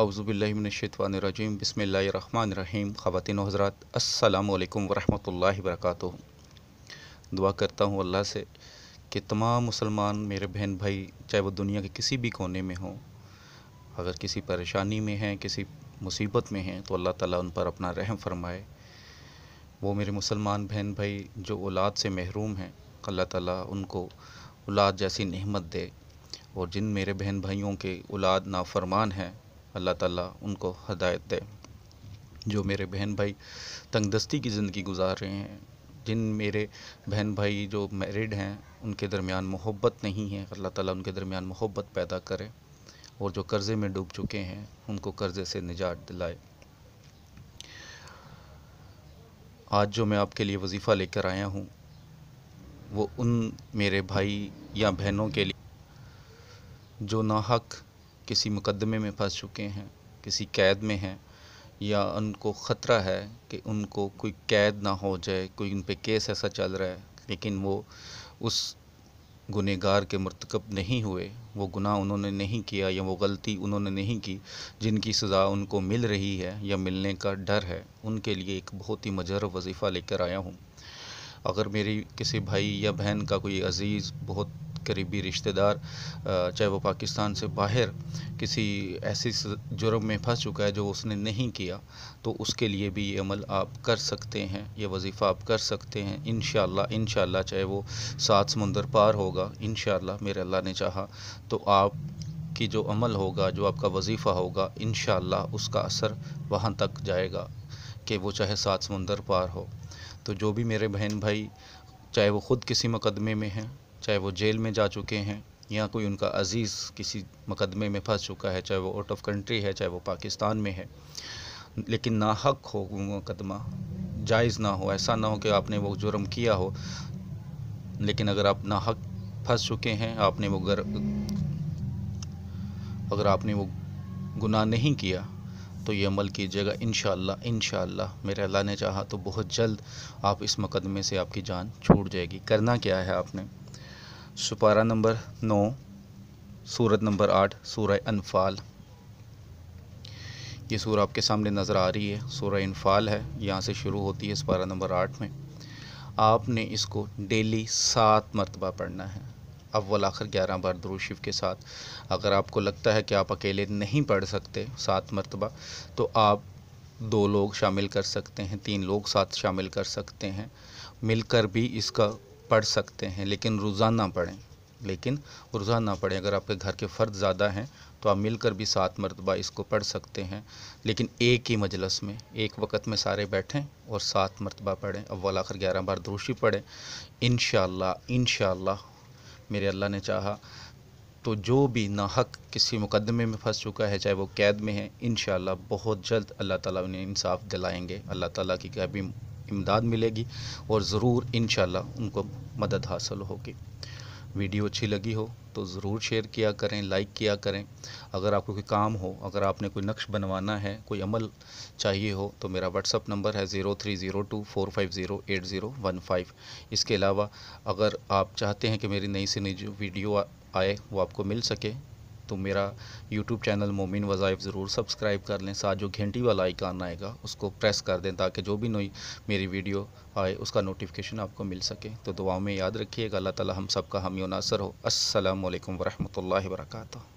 اعوذ باللہ من الشیطان الرجیم بسم اللہ الرحمن الرحیم خواتین و حضرات السلام علیکم ورحمت اللہ وبرکاتہ دعا کرتا ہوں اللہ سے کہ تمام مسلمان میرے بہن بھائی چاہے وہ دنیا کے کسی بھی کونے میں ہوں اگر کسی پریشانی میں ہیں کسی مصیبت میں ہیں تو اللہ تعالیٰ ان پر اپنا رحم فرمائے وہ میرے مسلمان بہن بھائی جو اولاد سے محروم ہیں اللہ تعالیٰ ان کو اولاد جیسی نعمت دے اور جن میرے بہن بھائیوں کے اولاد نافرمان ہیں اللہ تعالیٰ ان کو ہدایت دے جو میرے بہن بھائی تنگ دستی کی زندگی گزار رہے ہیں جن میرے بہن بھائی جو میرڈ ہیں ان کے درمیان محبت نہیں ہے اللہ تعالیٰ ان کے درمیان محبت پیدا کرے اور جو قرضے میں ڈوب چکے ہیں ان کو قرضے سے نجات دلائے آج جو میں آپ کے لیے وظیفہ لے کر آیا ہوں وہ ان میرے بھائی یا بہنوں کے لیے جو ناحق کسی مقدمے میں پھنس چکے ہیں کسی قید میں ہیں یا ان کو خطرہ ہے کہ ان کو کوئی قید نہ ہو جائے کوئی ان پہ کیس ایسا چل رہا ہے لیکن وہ اس گنہ گار کے مرتکب نہیں ہوئے وہ گناہ انہوں نے نہیں کیا یا وہ غلطی انہوں نے نہیں کی جن کی سزا ان کو مل رہی ہے یا ملنے کا ڈر ہے ان کے لیے ایک بہت ہی مجرب وظیفہ لے کر آیا ہوں اگر میری کسی بھائی یا بہن کا کوئی عزیز بہت قریبی رشتہ دار چاہے وہ پاکستان سے باہر کسی ایسی جرم میں پھنس چکا ہے جو اس نے نہیں کیا تو اس کے لیے بھی یہ عمل آپ کر سکتے ہیں یہ وظیفہ آپ کر سکتے ہیں انشاءاللہ انشاءاللہ چاہے وہ سات سمندر پار ہوگا انشاءاللہ میرے اللہ نے چاہا تو آپ کی جو عمل ہوگا جو آپ کا وظیفہ ہوگا انشاءاللہ اس کا اثر وہاں تک جائے گا کہ وہ چاہے سات سمندر پار ہو تو جو بھی میرے بہن بھائی چاہے وہ خود کسی مقدمے میں ہیں چاہے وہ جیل میں جا چکے ہیں یا کوئی ان کا عزیز کسی مقدمے میں پھنس چکا ہے چاہے وہ آؤٹ آف کنٹری ہے چاہے وہ پاکستان میں ہے لیکن نا حق ہو مقدمہ جائز نہ ہو ایسا نہ ہو کہ آپ نے وہ جرم کیا ہو لیکن اگر آپ نا حق پھنس چکے ہیں آپ نے وہ گر اگر آپ نے وہ گناہ نہیں کیا تو یہ عمل کیجیے گا انشاءاللہ انشاءاللہ میرے اللہ نے چاہا تو بہت جلد آپ اس مقدمے سے آپ کی جان چھوٹ جائے گی کرنا کیا ہے آپ نے سپارہ نمبر نو سورت نمبر آٹھ سورہ انفال یہ سورہ آپ کے سامنے نظر آ رہی ہے سورہ انفال ہے یہاں سے شروع ہوتی ہے سپارہ نمبر آٹھ میں آپ نے اس کو ڈیلی سات مرتبہ پڑھنا ہے اول آخر گیارہ بار دروش کے ساتھ اگر آپ کو لگتا ہے کہ آپ اکیلے نہیں پڑھ سکتے سات مرتبہ تو آپ دو لوگ شامل کر سکتے ہیں تین لوگ ساتھ شامل کر سکتے ہیں مل کر بھی اس کا پڑھ سکتے ہیں لیکن روزہ نہ پڑھیں لیکن روزہ نہ پڑھیں اگر آپ کے گھر کے فرد زیادہ ہیں تو آپ مل کر بھی سات مرتبہ اس کو پڑھ سکتے ہیں لیکن ایک ہی مجلس میں ایک وقت میں سارے بیٹھیں اور سات مرتبہ پڑھیں اول آخر گیارہ بار دروشی پڑھیں انشاءاللہ انشاءاللہ میرے اللہ نے چاہا تو جو بھی ناحق کسی مقدمے میں پھنس چکا ہے چاہے وہ قید میں ہے انشاءاللہ بہت جلد اللہ تعالیٰ انہیں انصاف دلائیں گے اللہ تعالیٰ کی کیبیم امداد ملے گی اور ضرور انشاءاللہ ان کو مدد حاصل ہوگی ویڈیو اچھی لگی ہو تو ضرور شیئر کیا کریں لائک کیا کریں اگر آپ کو کوئی کام ہو اگر آپ نے کوئی نقش بنوانا ہے کوئی عمل چاہیے ہو تو میرا واٹس اپ نمبر ہے zero three zero two four five zero eight zero one five اس کے علاوہ اگر آپ چاہتے ہیں کہ میری نئی سے نئی جو ویڈیو آئے وہ آپ کو مل سکے تو میرا یوٹیوب چینل مومن وظائف ضرور سبسکرائب کر لیں ساتھ جو گھنٹی والا آئیکن آئے گا اس کو پریس کر دیں تاکہ جو بھی نئی میری ویڈیو آئے اس کا نوٹیفکیشن آپ کو مل سکے تو دعاؤں میں یاد رکھیے گا اللہ تعالی ہم سب کا ہم ناصر ہو السلام علیکم ورحمۃ اللہ وبرکاتہ